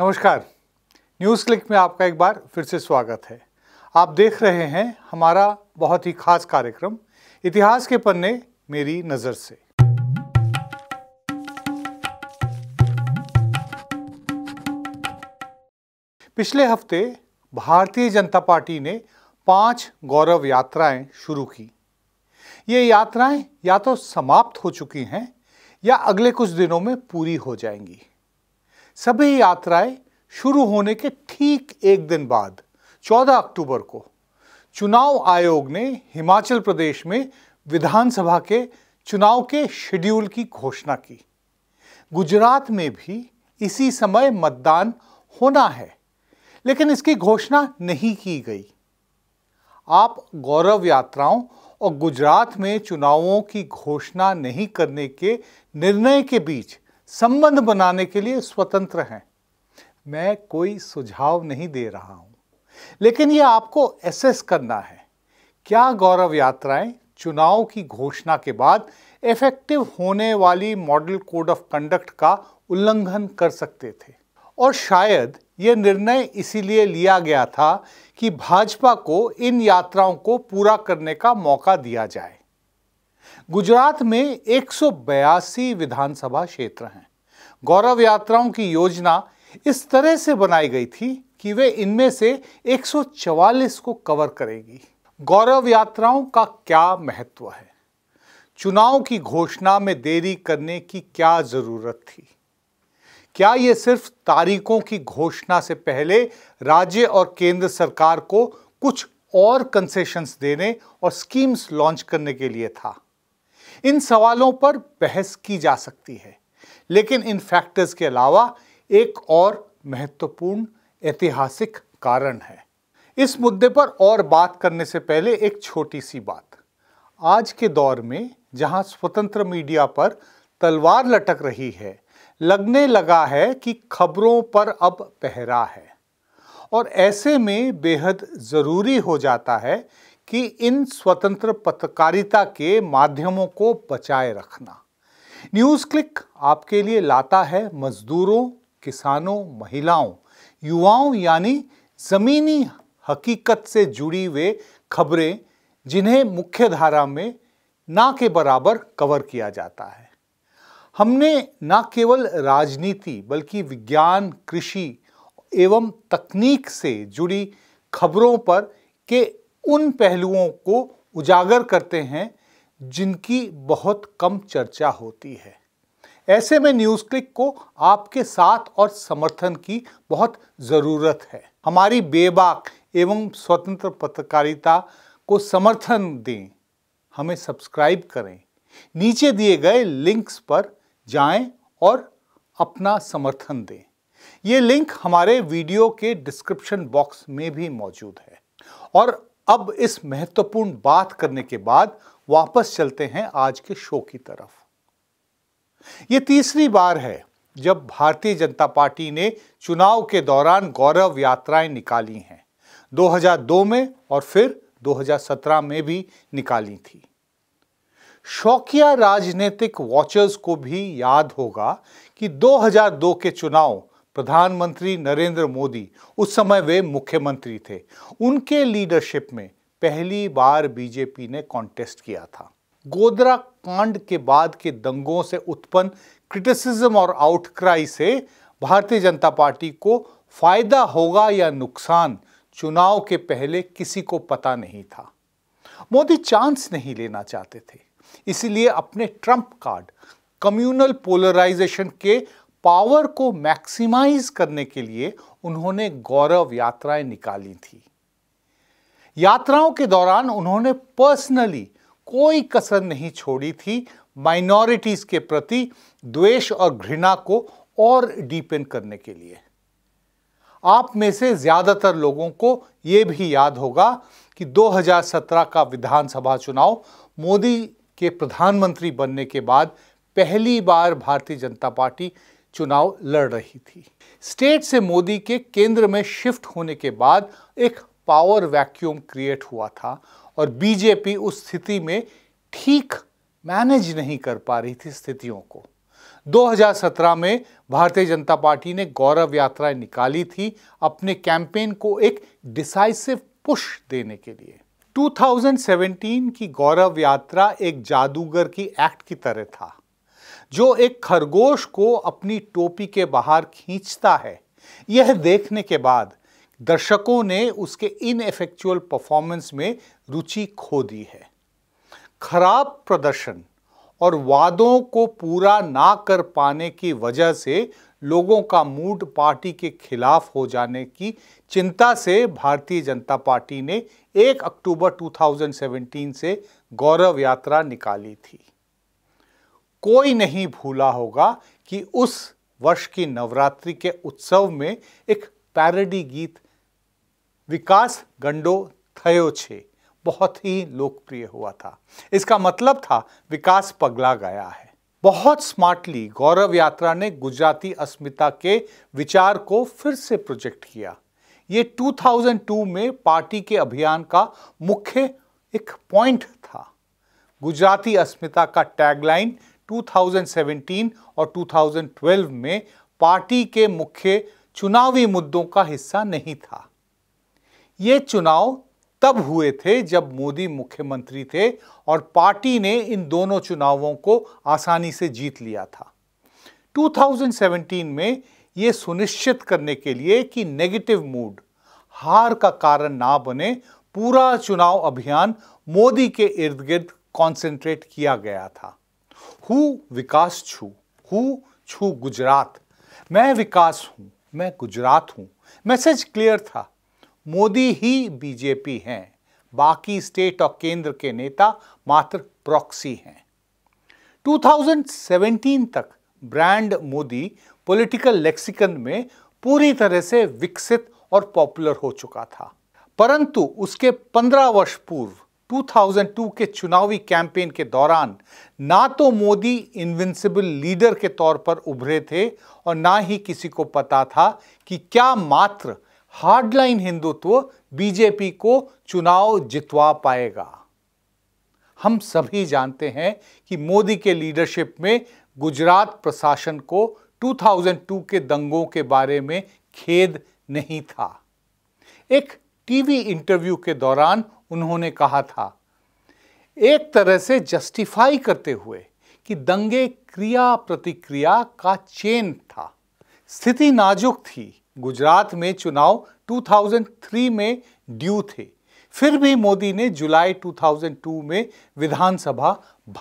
नमस्कार news click में आपका एक बार फिर से स्वागत है आप देख रहे हैं हमारा बहुत ही खास कार्यक्रम इतिहास के पन्ने मेरी नज़र से पिछले हफ्ते भारतीय जनता पार्टी ने पांच गौरव यात्राएं शुरू की ये यात्राएं या तो समाप्त हो चुकी हैं या अगले कुछ दिनों में पूरी हो जाएंगी सभी यात्राएं शुरू होने के ठीक एक दिन बाद 14 अक्टूबर को चुनाव आयोग ने हिमाचल प्रदेश में विधानसभा के चुनाव के शेड्यूल की घोषणा की गुजरात में भी इसी समय मतदान होना है लेकिन इसकी घोषणा नहीं की गई आप गौरव यात्राओं और गुजरात में चुनावों की घोषणा नहीं करने के निर्णय के बीच संबंध बनाने के लिए स्वतंत्र हैं मैं कोई सुझाव नहीं दे रहा हूं लेकिन यह आपको एसेस करना है क्या गौरव यात्राएं चुनाव की घोषणा के बाद इफेक्टिव होने वाली मॉडल कोड ऑफ कंडक्ट का उल्लंघन कर सकते थे और शायद यह निर्णय इसीलिए लिया गया था कि भाजपा को इन यात्राओं को पूरा करने का मौका दिया जाए गुजरात में एक विधानसभा क्षेत्र हैं गौरव यात्राओं की योजना इस तरह से बनाई गई थी कि वे इनमें से 144 को कवर करेगी गौरव यात्राओं का क्या महत्व है चुनाव की घोषणा में देरी करने की क्या ज़रूरत थी क्या ये सिर्फ तारीखों की घोषणा से पहले राज्य और केंद्र सरकार को कुछ और कंसेशंस देने और स्कीम्स लॉन्च करने के लिए था इन सवालों पर बहस की जा सकती है लेकिन इन फैक्टर्स के अलावा एक और महत्वपूर्ण ऐतिहासिक कारण है इस मुद्दे पर और बात करने से पहले एक छोटी सी बात आज के दौर में जहां स्वतंत्र मीडिया पर तलवार लटक रही है लगने लगा है कि खबरों पर अब पहरा है और ऐसे में बेहद ज़रूरी हो जाता है कि इन स्वतंत्र पत्रकारिता के माध्यमों को बचाए रखना न्यूज़ क्लिक आपके लिए लाता है मजदूरों किसानों महिलाओं युवाओं यानी ज़मीनी हकीकत से जुड़ी वे खबरें जिन्हें मुख्य धारा में ना के बराबर कवर किया जाता है हमने न केवल राजनीति बल्कि विज्ञान कृषि एवं तकनीक से जुड़ी खबरों पर के उन पहलुओं को उजागर करते हैं जिनकी बहुत कम चर्चा होती है ऐसे में न्यूज़ क्लिक को आपके साथ और समर्थन की बहुत ज़रूरत है हमारी बेबाक एवं स्वतंत्र पत्रकारिता को समर्थन दें हमें सब्सक्राइब करें नीचे दिए गए लिंक्स पर जाएं और अपना समर्थन दें ये लिंक हमारे वीडियो के डिस्क्रिप्शन बॉक्स में भी मौजूद है और अब इस महत्वपूर्ण बात करने के बाद वापस चलते हैं आज के शो की तरफ ये तीसरी बार है जब भारतीय जनता पार्टी ने चुनाव के दौरान गौरव यात्राएं निकाली हैं 2002 में और फिर 2017 में भी निकाली थी शौकिया राजनीतिक वॉचर्स को भी याद होगा कि 2002 के चुनाव प्रधानमंत्री नरेंद्र मोदी उस समय वे मुख्यमंत्री थे उनके लीडरशिप में पहली बार बीजेपी ने कॉन्टेस्ट किया था गोदरा कांड के बाद के दंगों से उत्पन्न क्रिटिसिज्म और आउटक्राई से भारतीय जनता पार्टी को फायदा होगा या नुकसान चुनाव के पहले किसी को पता नहीं था मोदी चांस नहीं लेना चाहते थे इसलिए अपने ट्रंप कार्ड कम्युनल पोलराइजेशन के पावर को मैक्सिमाइज करने के लिए उन्होंने गौरव यात्राएं निकाली थी यात्राओं के दौरान उन्होंने पर्सनली कोई कसर नहीं छोड़ी थी माइनॉरिटीज के प्रति द्वेष और घृणा को और डीपेन करने के लिए आप में से ज़्यादातर लोगों को यह भी याद होगा कि 2017 का विधानसभा चुनाव मोदी के प्रधानमंत्री बनने के बाद पहली बार भारतीय जनता पार्टी चुनाव लड़ रही थी स्टेट से मोदी के केंद्र में शिफ्ट होने के बाद एक पावर वैक्यूम क्रिएट हुआ था और बीजेपी उस स्थिति में ठीक मैनेज नहीं कर पा रही थी स्थितियों को 2017 में भारतीय जनता पार्टी ने गौरव यात्राएं निकाली थी अपने कैंपेन को एक डिसाइसिव पुश देने के लिए 2017 की गौरव यात्रा एक जादूगर की एक्ट की तरह था जो एक खरगोश को अपनी टोपी के बाहर खींचता है यह देखने के बाद दर्शकों ने उसके इन इफेक्चुअल परफॉर्मेंस में रुचि खो दी है खराब प्रदर्शन और वादों को पूरा ना कर पाने की वजह से लोगों का मूड पार्टी के खिलाफ हो जाने की चिंता से भारतीय जनता पार्टी ने 1 अक्टूबर 2017 से गौरव यात्रा निकाली थी कोई नहीं भूला होगा कि उस वर्ष की नवरात्रि के उत्सव में एक पैरडी गीत विकास गंडो थयो छे बहुत ही लोकप्रिय हुआ था इसका मतलब था विकास पगला गया है बहुत स्मार्टली गौरव यात्रा ने गुजराती अस्मिता के विचार को फिर से प्रोजेक्ट किया ये 2002 में पार्टी के अभियान का मुख्य एक पॉइंट था गुजराती अस्मिता का टैगलाइन 2017 और 2012 में पार्टी के मुख्य चुनावी मुद्दों का हिस्सा नहीं था ये चुनाव तब हुए थे जब मोदी मुख्यमंत्री थे और पार्टी ने इन दोनों चुनावों को आसानी से जीत लिया था 2017 में ये सुनिश्चित करने के लिए कि नेगेटिव मूड हार का कारण ना बने पूरा चुनाव अभियान मोदी के इर्द गिर्द कॉन्सेंट्रेट किया गया था हु विकास छू हु छू गुजरात मैं विकास हूँ मैं गुजरात हूँ मैसेज क्लियर था मोदी ही बीजेपी हैं बाकी स्टेट और केंद्र के नेता मात्र प्रॉक्सी हैं 2017 तक ब्रांड मोदी पॉलिटिकल लेक्सिकन में पूरी तरह से विकसित और पॉपुलर हो चुका था परंतु उसके 15 वर्ष पूर्व 2002 के चुनावी कैंपेन के दौरान ना तो मोदी इनविंसिबल लीडर के तौर पर उभरे थे और ना ही किसी को पता था कि क्या मात्र हार्डलाइन हिंदुत्व बीजेपी को चुनाव जितवा पाएगा हम सभी जानते हैं कि मोदी के लीडरशिप में गुजरात प्रशासन को 2002 के दंगों के बारे में खेद नहीं था एक टीवी इंटरव्यू के दौरान उन्होंने कहा था एक तरह से जस्टिफाई करते हुए कि दंगे क्रिया प्रतिक्रिया का चेन था स्थिति नाजुक थी गुजरात में चुनाव 2003 में ड्यू थे फिर भी मोदी ने जुलाई 2002 में विधानसभा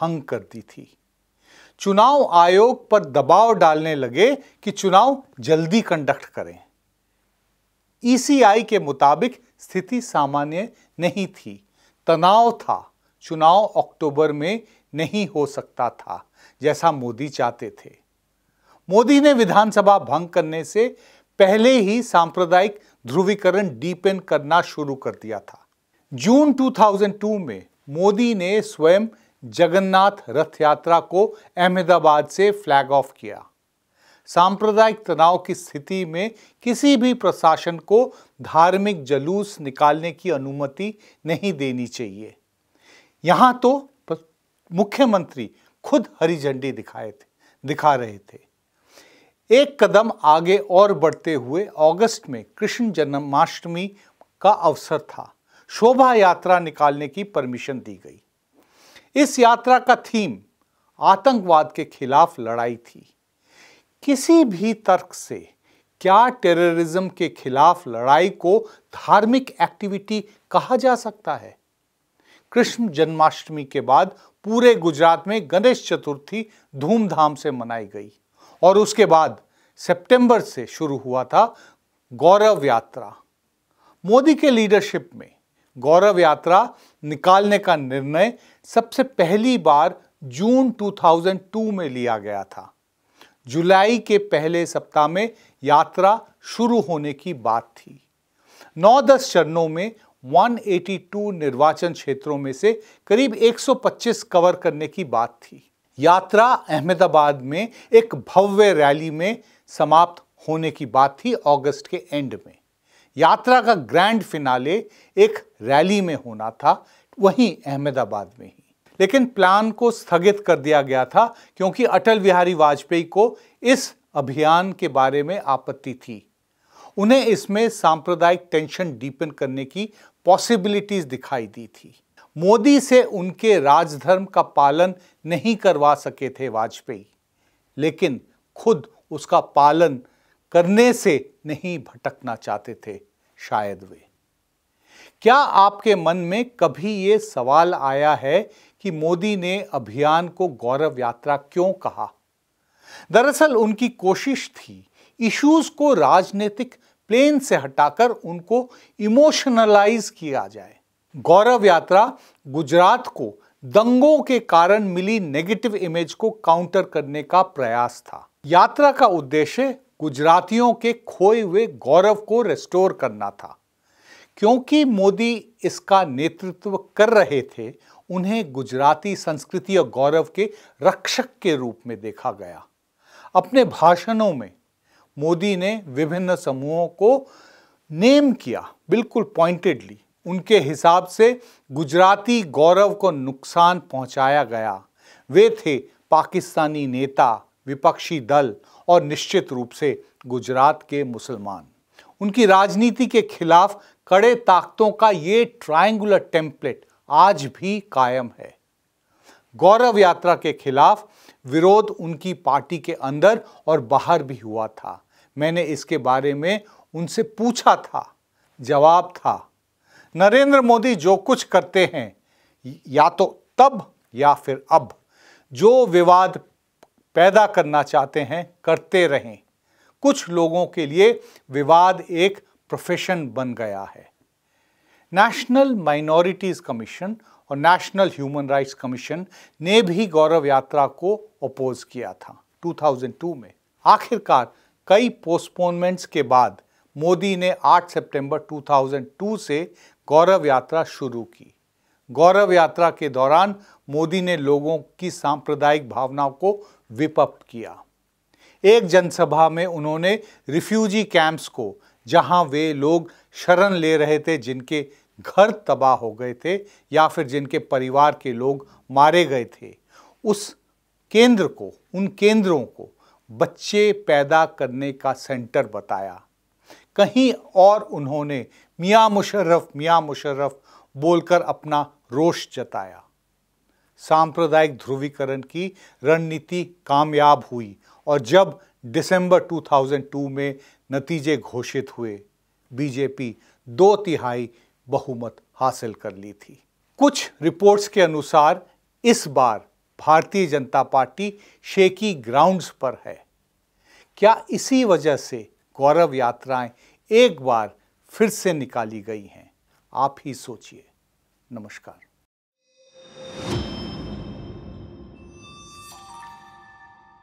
भंग कर दी थी चुनाव आयोग पर दबाव डालने लगे कि चुनाव जल्दी कंडक्ट करें ईसीआई e के मुताबिक स्थिति सामान्य नहीं थी तनाव था चुनाव अक्टूबर में नहीं हो सकता था जैसा मोदी चाहते थे मोदी ने विधानसभा भंग करने से पहले ही सांप्रदायिक ध्रुवीकरण डीपेन करना शुरू कर दिया था जून 2002 में मोदी ने स्वयं जगन्नाथ रथ यात्रा को अहमदाबाद से फ्लैग ऑफ किया सांप्रदायिक तनाव की स्थिति में किसी भी प्रशासन को धार्मिक जलूस निकालने की अनुमति नहीं देनी चाहिए यहां तो मुख्यमंत्री खुद हरी झंडी दिखाए थे दिखा रहे थे एक कदम आगे और बढ़ते हुए अगस्त में कृष्ण जन्माष्टमी का अवसर था शोभा यात्रा निकालने की परमिशन दी गई इस यात्रा का थीम आतंकवाद के खिलाफ लड़ाई थी किसी भी तर्क से क्या टेररिज्म के खिलाफ लड़ाई को धार्मिक एक्टिविटी कहा जा सकता है कृष्ण जन्माष्टमी के बाद पूरे गुजरात में गणेश चतुर्थी धूमधाम से मनाई गई और उसके बाद सितंबर से शुरू हुआ था गौरव यात्रा मोदी के लीडरशिप में गौरव यात्रा निकालने का निर्णय सबसे पहली बार जून 2002 में लिया गया था जुलाई के पहले सप्ताह में यात्रा शुरू होने की बात थी नौ दस चरणों में 182 निर्वाचन क्षेत्रों में से करीब 125 कवर करने की बात थी यात्रा अहमदाबाद में एक भव्य रैली में समाप्त होने की बात थी अगस्त के एंड में यात्रा का ग्रैंड फिनाले एक रैली में होना था वहीं अहमदाबाद में ही लेकिन प्लान को स्थगित कर दिया गया था क्योंकि अटल बिहारी वाजपेयी को इस अभियान के बारे में आपत्ति थी उन्हें इसमें सांप्रदायिक टेंशन डीपन करने की पॉसिबिलिटीज दिखाई दी थी मोदी से उनके राजधर्म का पालन नहीं करवा सके थे वाजपेयी लेकिन खुद उसका पालन करने से नहीं भटकना चाहते थे शायद वे क्या आपके मन में कभी ये सवाल आया है कि मोदी ने अभियान को गौरव यात्रा क्यों कहा दरअसल उनकी कोशिश थी इश्यूज को राजनीतिक प्लेन से हटाकर उनको इमोशनलाइज किया जाए गौरव यात्रा गुजरात को दंगों के कारण मिली नेगेटिव इमेज को काउंटर करने का प्रयास था यात्रा का उद्देश्य गुजरातियों के खोए हुए गौरव को रेस्टोर करना था क्योंकि मोदी इसका नेतृत्व कर रहे थे उन्हें गुजराती संस्कृति और गौरव के रक्षक के रूप में देखा गया अपने भाषणों में मोदी ने विभिन्न समूहों को नेम किया बिल्कुल पॉइंटेडली उनके हिसाब से गुजराती गौरव को नुकसान पहुंचाया गया वे थे पाकिस्तानी नेता विपक्षी दल और निश्चित रूप से गुजरात के मुसलमान उनकी राजनीति के खिलाफ कड़े ताकतों का ये ट्रायंगुलर टेम्पलेट आज भी कायम है गौरव यात्रा के खिलाफ विरोध उनकी पार्टी के अंदर और बाहर भी हुआ था मैंने इसके बारे में उनसे पूछा था जवाब था नरेंद्र मोदी जो कुछ करते हैं या तो तब या फिर अब जो विवाद पैदा करना चाहते हैं करते रहें कुछ लोगों के लिए विवाद एक प्रोफेशन बन गया है नेशनल माइनॉरिटीज़ कमीशन और नेशनल ह्यूमन राइट्स कमीशन ने भी गौरव यात्रा को अपोज किया था 2002 में आखिरकार कई पोस्टपोनमेंट्स के बाद मोदी ने 8 सितंबर 2002 से गौरव यात्रा शुरू की गौरव यात्रा के दौरान मोदी ने लोगों की सांप्रदायिक भावनाओं को विपप किया एक जनसभा में उन्होंने रिफ्यूजी कैंप्स को जहां वे लोग शरण ले रहे थे जिनके घर तबाह हो गए थे या फिर जिनके परिवार के लोग मारे गए थे उस केंद्र को उन केंद्रों को बच्चे पैदा करने का सेंटर बताया कहीं और उन्होंने मियाँ मुशर्रफ मियाँ मुशर्रफ बोलकर अपना रोष जताया सांप्रदायिक ध्रुवीकरण की रणनीति कामयाब हुई और जब दिसंबर 2002 में नतीजे घोषित हुए बीजेपी दो तिहाई बहुमत हासिल कर ली थी कुछ रिपोर्ट्स के अनुसार इस बार भारतीय जनता पार्टी शेकी ग्राउंड्स पर है क्या इसी वजह से गौरव यात्राएं एक बार फिर से निकाली गई हैं आप ही सोचिए नमस्कार